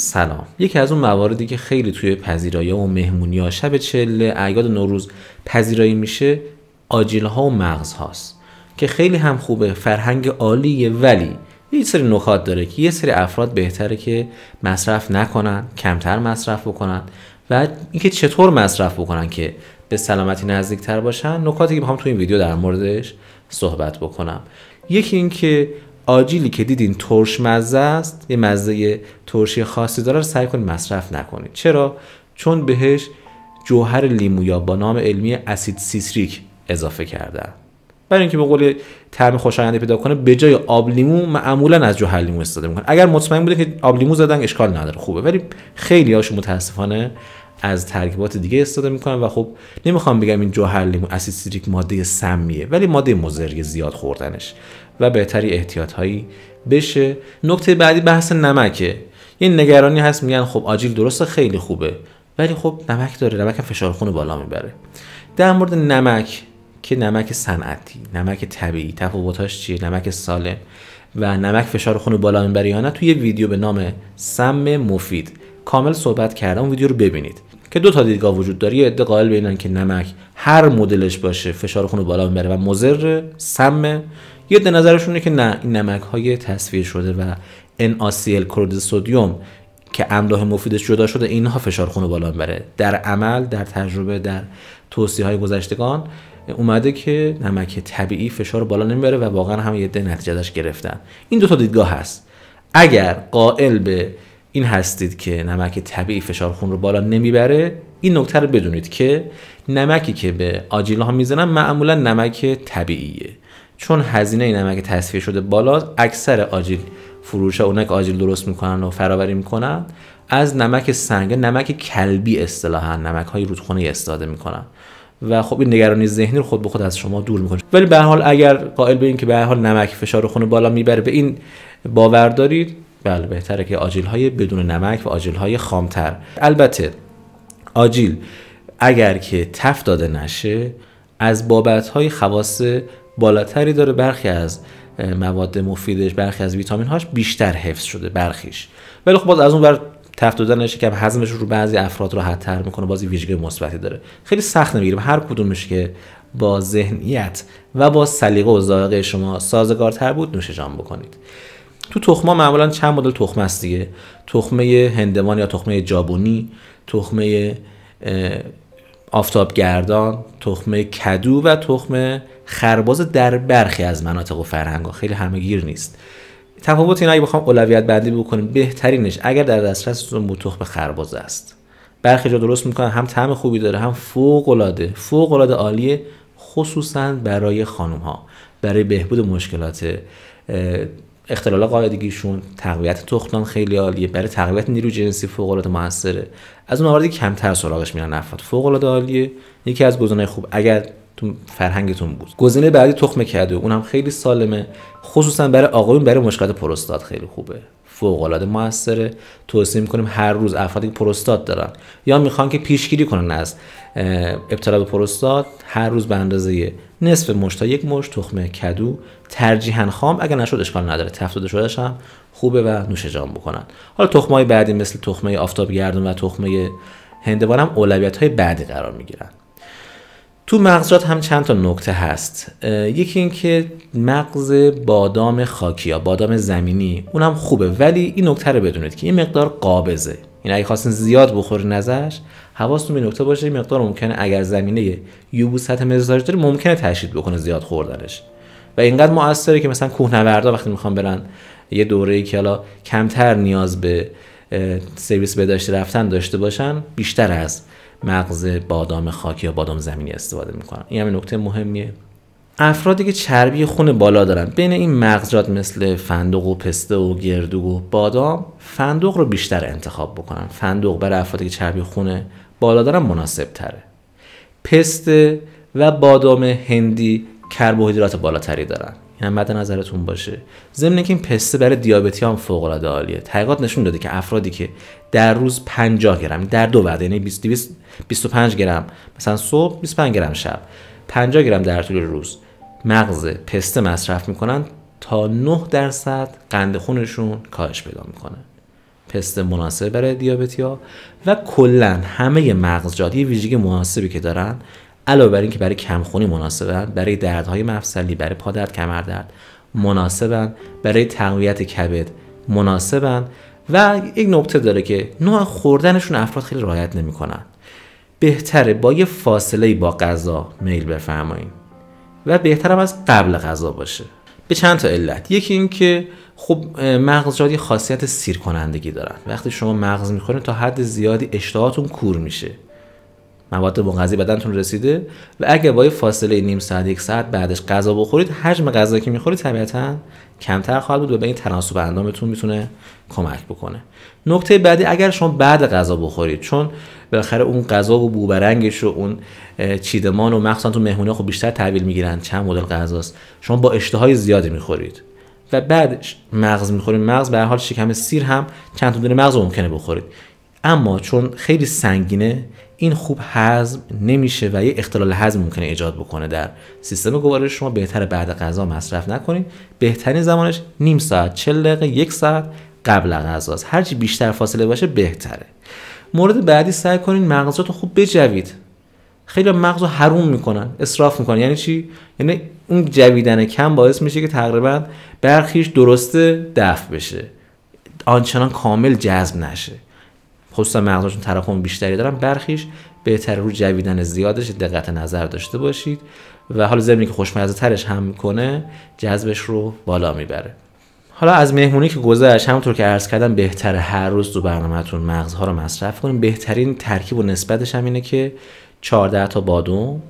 سلام یکی از اون مواردی که خیلی توی پذیرایی و مهمونی ها شب چله اعیاد نوروز پذیرایی میشه آجیل ها و مغز هاست که خیلی هم خوبه فرهنگ عالیه ولی یه سری نکات داره که یه سری افراد بهتره که مصرف نکنن کمتر مصرف بکنن و اینکه چطور مصرف بکنن که به سلامتی نزدیکتر باشن نکاتی که میخوام تو این ویدیو در موردش صحبت بکنم یکی اینکه آجیلی که دیدین ترش مزه است یه مزه ترشی خاصی داره سعی کنید مصرف نکنید چرا چون بهش جوهر یا با نام علمی اسید سیتریک اضافه کردن برای اینکه به قول طعم خوشایند پیدا کنه به جای آب لیمو معمولا از جوهر لیمو استفاده میکنن اگر مطمئن بوده که آب لیمو زدن اشکال نداره خوبه ولی خیلی هاش متاسفانه از ترکیبات دیگه استفاده میکنن و خب نمیخوام بگم این جوهر لیمو اسید سیتریک ماده سمیه ولی ماده مضر زیاد خوردنش و بهتری احتیاط هایی بشه نکته بعدی بحث نمکه یه نگرانی هست میگن خب آجیل درسته خیلی خوبه ولی خب نمک داره نمک فشار خون بالا میبره در مورد نمک که نمک صنعتی نمک طبیعی تفاوتاش چیه نمک سالم و نمک فشار خون بالا میبره یا نه توی ویدیو به نام سم مفید کامل صحبت کردم ویدیو رو ببینید که دو تا دیدگاه وجود داره یه عده قائل به اینن که نمک هر مدلش باشه فشار خون رو بالا میبره و مضر سم یه عده نظرشونه که نه این نمک های تصویر شده و NaCl کرود سدیم که املاح مفیدش جدا شده اینها فشار خون رو بالا میبره در عمل در تجربه در توصیه های گذشتگان اومده که نمک طبیعی فشار بالا نمیبره و واقعا هم یه عده نتیجه گرفتن این دو تا دیدگاه هست اگر قائل به این هستید که نمک طبیعی فشار خون رو بالا نمیبره این نکته رو بدونید که نمکی که به آجیل ها میزنن معمولا نمک طبیعیه چون هزینه نمک تصفیه شده بالا اکثر آجیل فروش که آجیل درست میکنن و فراوری میکنن از نمک سنگ نمک کلبی اصطلاحا نمک های رودخونه استفاده میکنن و خب این نگرانی ذهنی رو خود به خود از شما دور میکنه ولی به حال اگر قائل به این که به حال نمک فشار خون بالا میبره به این باور دارید بله بهتره که آجیل های بدون نمک و آجیل های خامتر البته آجیل اگر که تف داده نشه از بابت های خواص بالاتری داره برخی از مواد مفیدش برخی از ویتامین هاش بیشتر حفظ شده برخیش ولی خب از اون بر تف دادنش که هضمش رو بعضی افراد راحت تر میکنه بازی ویژگی مثبتی داره خیلی سخت نمیگیریم هر کدومش که با ذهنیت و با سلیقه و ذائقه شما سازگارتر بود نوش جان بکنید تو تخما معمولا چند مدل تخمه است دیگه تخمه هندوان یا تخمه جابونی تخمه آفتابگردان تخمه کدو و تخمه خرباز در برخی از مناطق و فرهنگ ها خیلی همگیر نیست تفاوت اینا اگه بخوام اولویت بندی بکنیم بهترینش اگر در دسترس تو تخم خرباز است برخی جا درست میکنن هم طعم خوبی داره هم فوق العاده فوق العاده عالیه خصوصا برای خانم ها برای بهبود مشکلات اختلال قاعدگیشون تقویت تخمدان خیلی عالیه برای تقویت نیرو جنسی فوق العاده موثره از اون مواردی کمتر سراغش میرن افراد فوق العاده عالیه یکی از گزینه‌های خوب اگر تو فرهنگتون بود گزینه بعدی تخم کدو اونم خیلی سالمه خصوصا برای آقایون برای مشکلات پروستات خیلی خوبه فوق العاده موثره توصیه میکنیم هر روز افرادی که پروستات دارن یا میخوان که پیشگیری کنن از ابتلا به پروستات هر روز به اندازه نصف مشت تا یک مشت تخمه کدو ترجیحاً خام اگر نشد اشکال نداره تفتاده شدهش هم خوبه و نوش جان بکنن حالا تخمه های بعدی مثل تخمه گردون و تخمه هندوان هم اولویت های بعدی قرار میگیرن تو مغزات هم چند تا نکته هست یکی اینکه مغز بادام خاکی یا بادام زمینی اونم خوبه ولی این نکته رو بدونید که این مقدار قابزه این یعنی اگه خواستین زیاد بخورین ازش حواستون به نکته باشه مقدار ممکنه اگر زمینه یوبو سطح مزاج داره ممکنه تشدید بکنه زیاد خوردنش و اینقدر موثره که مثلا کوهنوردا وقتی میخوان برن یه دوره ای که حالا کمتر نیاز به سرویس بهداشتی رفتن داشته باشن بیشتر از مغز بادام خاکی یا بادام زمینی استفاده میکنن این هم نکته مهمیه افرادی که چربی خون بالا دارن بین این مغزات مثل فندق و پسته و گردو و بادام فندق رو بیشتر انتخاب بکنن فندق برای افرادی که چربی خون دار مناسب تره پسته و بادام هندی کربوهیدرات بالاتری دارن این هم مد نظرتون باشه ضمن اینکه این پسته برای دیابتی هم فوق العاده عالیه تحقیقات نشون داده که افرادی که در روز 50 گرم در دو وعده یعنی 25 گرم مثلا صبح 25 گرم شب 50 گرم در طول روز مغز پسته مصرف میکنن تا 9 درصد قند خونشون کاهش پیدا میکنه پست مناسب برای دیابتیا و کلا همه مغزجات یه ویژگی مناسبی که دارن علاوه بر اینکه برای کمخونی مناسبن برای دردهای مفصلی برای پادرد کمردرد مناسبن برای تقویت کبد مناسبن و یک نکته داره که نوع خوردنشون افراد خیلی رعایت نمیکنن بهتره با یه فاصله با غذا میل بفرمایید و بهترم از قبل غذا باشه به چند تا علت یکی اینکه خب مغزجات یه خاصیت سیر کنندگی دارن وقتی شما مغز میخورین تا حد زیادی اشتهاتون کور میشه مواد مغذی بدنتون رسیده و اگه با فاصله نیم ساعت یک ساعت بعدش غذا بخورید حجم غذا که میخورید طبیعتا کمتر خواهد بود و به این تناسب اندامتون میتونه کمک بکنه نکته بعدی اگر شما بعد غذا بخورید چون بالاخره اون غذا و بوبرنگش و اون چیدمان و مخصوصا تو مهمونه خب بیشتر تحویل میگیرن چند مدل غذاست شما با اشتهای زیادی میخورید و بعدش مغز میخورید مغز به حال شکم سیر هم چند تا دونه مغز ممکنه بخورید اما چون خیلی سنگینه این خوب هضم نمیشه و یه اختلال هضم ممکنه ایجاد بکنه در سیستم گوارش شما بهتر بعد غذا مصرف نکنید بهترین زمانش نیم ساعت 40 دقیقه یک ساعت قبل غذا هرچی بیشتر فاصله باشه بهتره مورد بعدی سعی کنین رو خوب بجوید خیلی مغز رو حروم میکنن اصراف میکنن یعنی چی یعنی اون جویدن کم باعث میشه که تقریبا برخیش درسته دفع بشه آنچنان کامل جذب نشه خصوصا مغزشون تراکم بیشتری دارن برخیش بهتر رو جویدن زیادش دقت نظر داشته باشید و حالا زمینی که خوشمزه ترش هم میکنه جذبش رو بالا میبره حالا از مهمونی که گذشت همونطور که عرض کردم بهتر هر روز تو برنامهتون مغزها رو مصرف کنیم بهترین ترکیب و نسبتش هم اینه که 14 تا بادوم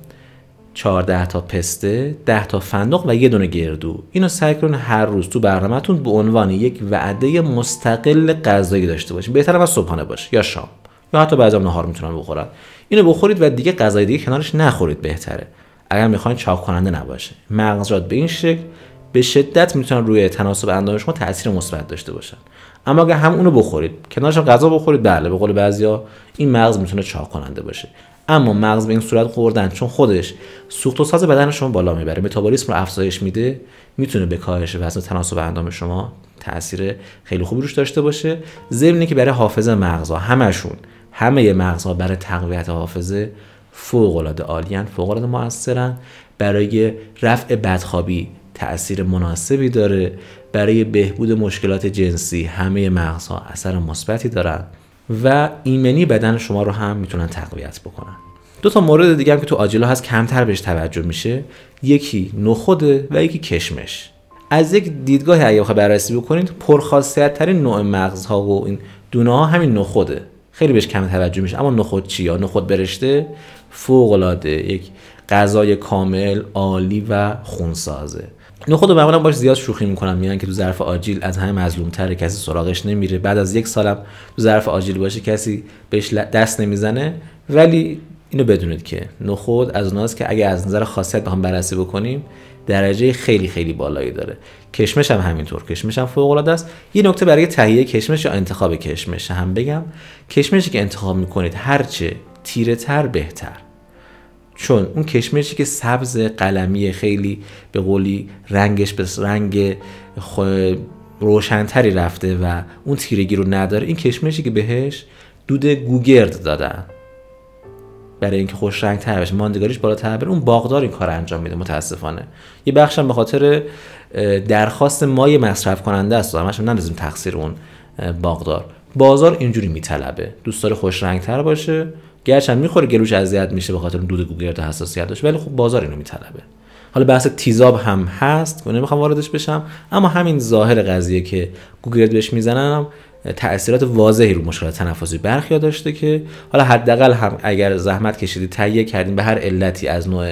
14 تا پسته 10 تا فندق و یه دونه گردو اینو سعی کن هر روز تو برنامهتون به عنوان یک وعده مستقل غذایی داشته باشید بهتره از صبحانه باشه یا شام یا حتی بعضی نهار میتونن بخورن اینو بخورید و دیگه غذای دیگه کنارش نخورید بهتره اگر میخواین چاق کننده نباشه مغزات به این شکل به شدت میتونن روی تناسب اندام شما تاثیر مثبت داشته باشن اما اگر هم اونو بخورید کنارش غذا بخورید بله به قول بعضیا این مغز میتونه چاق کننده باشه اما مغز به این صورت خوردن چون خودش سوخت و ساز بدن شما بالا میبره متابولیسم رو افزایش میده میتونه به کاهش وزن تناسب اندام شما تاثیر خیلی خوبی روش داشته باشه ضمن که برای حافظه مغزها همشون همه مغزها برای تقویت حافظه فوق العاده عالیان فوق العاده برای رفع بدخوابی تاثیر مناسبی داره برای بهبود مشکلات جنسی همه مغزها اثر مثبتی دارند و ایمنی بدن شما رو هم میتونن تقویت بکنن دو تا مورد دیگه هم که تو آجیلا هست کمتر بهش توجه میشه یکی نخوده و یکی کشمش از یک دیدگاه اگه بررسی بکنید پرخاصیت ترین نوع مغزها و این دونه ها همین نخوده خیلی بهش کم توجه میشه اما نخود یا نخود برشته فوق العاده یک غذای کامل عالی و خونسازه نخود خود معمولا باش زیاد شوخی میکنم میگن که تو ظرف آجیل از همه مظلوم تره کسی سراغش نمیره بعد از یک سالم تو ظرف آجیل باشه کسی بهش دست نمیزنه ولی اینو بدونید که نخود از اوناست که اگه از نظر خاصیت هم بررسی بکنیم درجه خیلی خیلی بالایی داره کشمش هم همینطور کشمش هم فوق العاده است یه نکته برای تهیه کشمش یا انتخاب کشمش هم بگم کشمشی که انتخاب میکنید هرچه تیره تر بهتر چون اون کشمشی که سبز قلمی خیلی به قولی رنگش به رنگ روشنتری رفته و اون تیرگی رو نداره این کشمشی که بهش دود گوگرد دادن برای اینکه خوش رنگ تر بشه ماندگاریش بالاتر بره اون باغدار این کار انجام میده متاسفانه یه بخشم به خاطر درخواست مای مصرف کننده است همش نندازیم تقصیر اون باغدار بازار اینجوری میطلبه دوست داره خوش رنگ تر باشه گرچه میخوره گلوش اذیت میشه به خاطر دود گوگرد حساسیت داشت ولی خب بازار اینو میطلبه حالا بحث تیزاب هم هست و نمیخوام واردش بشم اما همین ظاهر قضیه که گوگرد بهش میزننم تاثیرات واضحی رو مشکلات تنفسی برخیا داشته که حالا حداقل هم اگر زحمت کشیدی تهیه کردین به هر علتی از نوع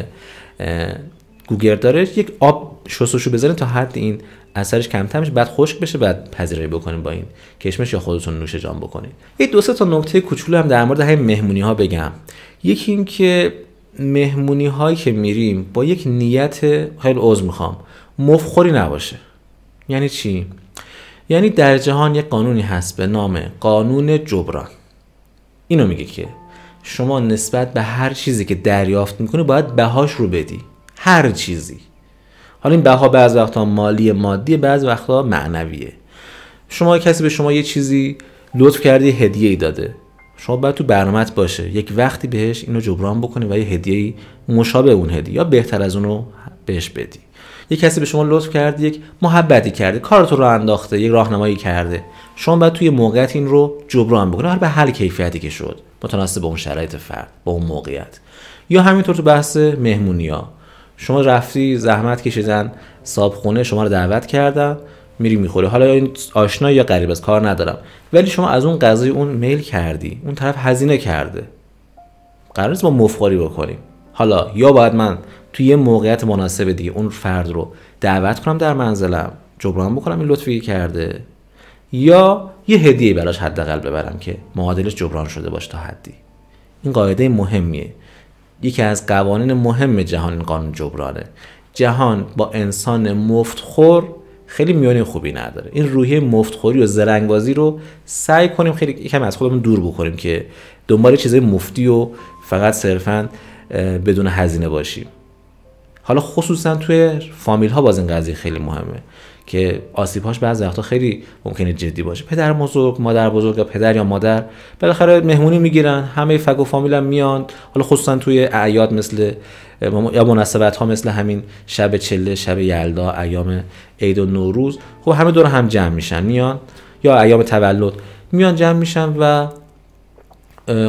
گوگرد داره یک آب شستشو بزنید تا حد این اثرش کمتر میشه بعد خشک بشه بعد پذیرایی بکنیم با این کشمش یا خودتون نوش جان بکنید یه دو سه تا نکته کوچولو هم در مورد همین مهمونی ها بگم یکی اینکه مهمونی هایی که میریم با یک نیت خیلی عضو میخوام مفخوری نباشه یعنی چی یعنی در جهان یک قانونی هست به نام قانون جبران اینو میگه که شما نسبت به هر چیزی که دریافت میکنی باید بهاش رو بدی هر چیزی حالا این بها بعض وقتا مالی مادی بعض وقتا معنویه شما کسی به شما یه چیزی لطف کردی هدیه ای داده شما باید تو برنامت باشه یک وقتی بهش اینو جبران بکنی و یه هدیه مشابه اون هدیه یا بهتر از اونو بهش بدی یه کسی به شما لطف کرد یک محبتی کرده کارتو رو انداخته یک راهنمایی کرده شما باید توی موقعیت این رو جبران بکنه آره، هر به هر کیفیتی که شد متناسب با اون شرایط فرد با اون موقعیت یا همینطور تو بحث مهمونی شما رفتی زحمت کشیدن صابخونه شما رو دعوت کردن میری میخوری حالا این آشنا یا غریب از کار ندارم ولی شما از اون غذای اون میل کردی اون طرف هزینه کرده قرار نیست ما مفخاری بکنیم حالا یا باید من توی یه موقعیت مناسب دیگه اون فرد رو دعوت کنم در منزلم جبران بکنم این لطفی کرده یا یه هدیه براش حداقل ببرم که معادلش جبران شده باشه تا حدی این قاعده مهمیه یکی از قوانین مهم جهان قانون جبرانه جهان با انسان مفتخور خیلی میانه خوبی نداره این روحیه مفتخوری و زرنگوازی رو سعی کنیم خیلی یکم از خودمون دور بکنیم که دنبال چیزای مفتی و فقط صرفا بدون هزینه باشیم حالا خصوصا توی فامیل ها باز این قضیه خیلی مهمه که آسیبهاش بعضی وقتا خیلی ممکنه جدی باشه پدر بزرگ مادر بزرگ یا پدر یا مادر بالاخره مهمونی میگیرن همه فگ و فامیل هم میان حالا خصوصا توی اعیاد مثل یا مناسبت ها مثل همین شب چله شب یلدا ایام عید و نوروز خب همه دور هم جمع میشن میان یا ایام تولد میان جمع میشن و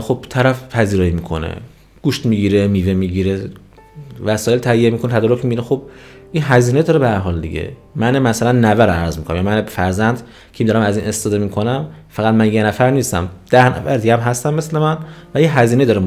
خب طرف پذیرایی میکنه گوشت میگیره میوه میگیره وسایل تهیه میکنه تدارک میبینه خب این هزینه داره به حال دیگه من مثلا نوه رو عرض میکنم یا یعنی من فرزند که دارم از این استفاده میکنم فقط من یه نفر نیستم ده نفر دیگه هم هستم مثل من و یه هزینه داره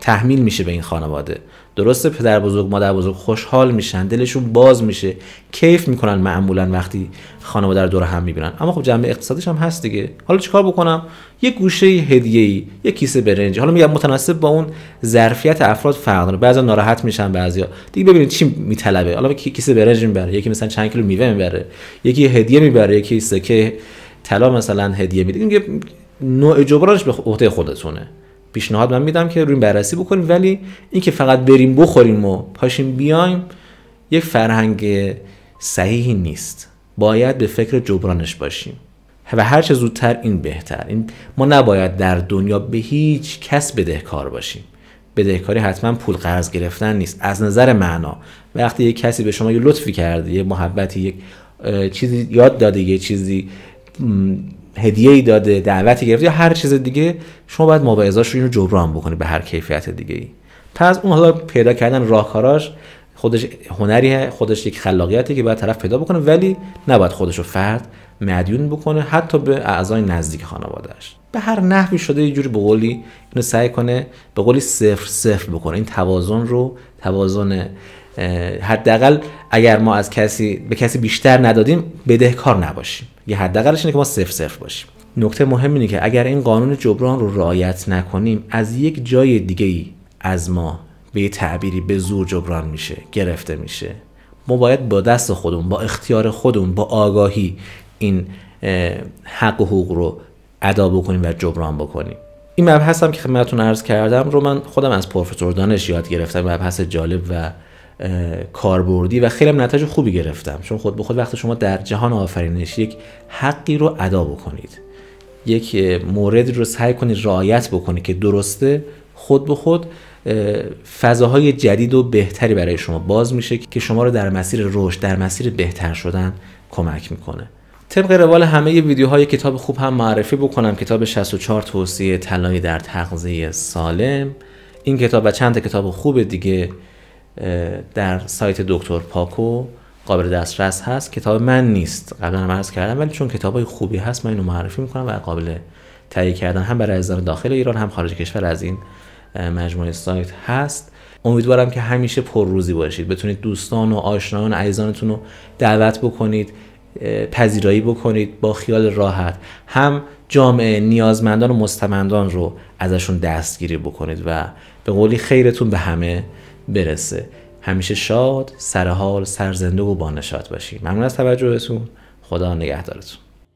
تحمیل میشه به این خانواده درسته پدر بزرگ مادر بزرگ خوشحال میشن دلشون باز میشه کیف میکنن معمولا وقتی خانواده در دور هم میبینن اما خب جنبه اقتصادیش هم هست دیگه حالا چیکار بکنم یه گوشه هدیه ای یه کیسه برنج حالا میگم متناسب با اون ظرفیت افراد فرق داره بعضی ناراحت میشن بعضیا دیگه ببینید چی میطلبه حالا کیسه برنج میبره یکی مثلا چند کیلو میوه میبره یکی هدیه میبره یکی سکه طلا مثلا هدیه میده نوع جبرانش به عهده خودتونه پیشنهاد من میدم که روی بررسی بکنیم ولی اینکه فقط بریم بخوریم و پاشیم بیایم یک فرهنگ صحیحی نیست باید به فکر جبرانش باشیم و هر چه زودتر این بهتر ما نباید در دنیا به هیچ کس بدهکار باشیم بدهکاری حتما پول قرض گرفتن نیست از نظر معنا وقتی یک کسی به شما یه لطفی کرده یه محبتی یک چیزی یاد داده یه چیزی هدیه ای داده دعوتی گرفته یا هر چیز دیگه شما باید مبعضاش رو جبران بکنی به هر کیفیت دیگه ای پس اون حالا پیدا کردن راهکاراش خودش هنریه خودش یک خلاقیتی که باید طرف پیدا بکنه ولی نباید خودش رو فرد مدیون بکنه حتی به اعضای نزدیک خانوادهش به هر نحوی شده یه جوری به اینو سعی کنه به قولی صفر صفر بکنه این توازن رو توازن حداقل اگر ما از کسی به کسی بیشتر ندادیم بدهکار نباشیم یه حداقلش اینه که ما صفر صفر باشیم نکته مهم اینه که اگر این قانون جبران رو رعایت نکنیم از یک جای دیگه ای از ما به یه تعبیری به زور جبران میشه گرفته میشه ما باید با دست خودمون با اختیار خودمون با آگاهی این حق و حقوق رو ادا بکنیم و جبران بکنیم این مبحث هم که خدمتتون عرض کردم رو من خودم از پروفسور دانش یاد گرفتم مبحث جالب و کاربردی و خیلی هم نتایج خوبی گرفتم چون خود به خود وقتی شما در جهان آفرینش یک حقی رو ادا بکنید یک موردی رو سعی کنید رعایت بکنید که درسته خود به خود فضاهای جدید و بهتری برای شما باز میشه که شما رو در مسیر رشد در مسیر بهتر شدن کمک میکنه طبق روال همه ویدیوهای کتاب خوب هم معرفی بکنم کتاب 64 توصیه طلایی در تغذیه سالم این کتاب و چند کتاب خوب دیگه در سایت دکتر پاکو قابل دسترس هست کتاب من نیست قبلا هم عرض کردم ولی چون کتابای خوبی هست من اینو معرفی میکنم و قابل تهیه کردن هم برای عزیزان داخل ایران هم خارج کشور از این مجموعه سایت هست امیدوارم که همیشه پرروزی باشید بتونید دوستان و آشنایان و عزیزانتون رو دعوت بکنید پذیرایی بکنید با خیال راحت هم جامعه نیازمندان و مستمندان رو ازشون دستگیری بکنید و به قولی خیرتون به همه برسه همیشه شاد سرحال سرزنده و بانشاد باشی ممنون از توجهتون خدا نگهدارتون